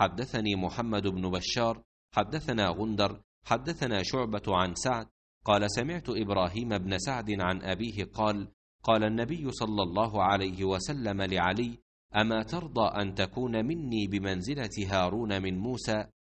حدثني محمد بن بشار حدثنا غندر حدثنا شعبة عن سعد قال سمعت إبراهيم بن سعد عن أبيه قال قال النبي صلى الله عليه وسلم لعلي أما ترضى أن تكون مني بمنزلة هارون من موسى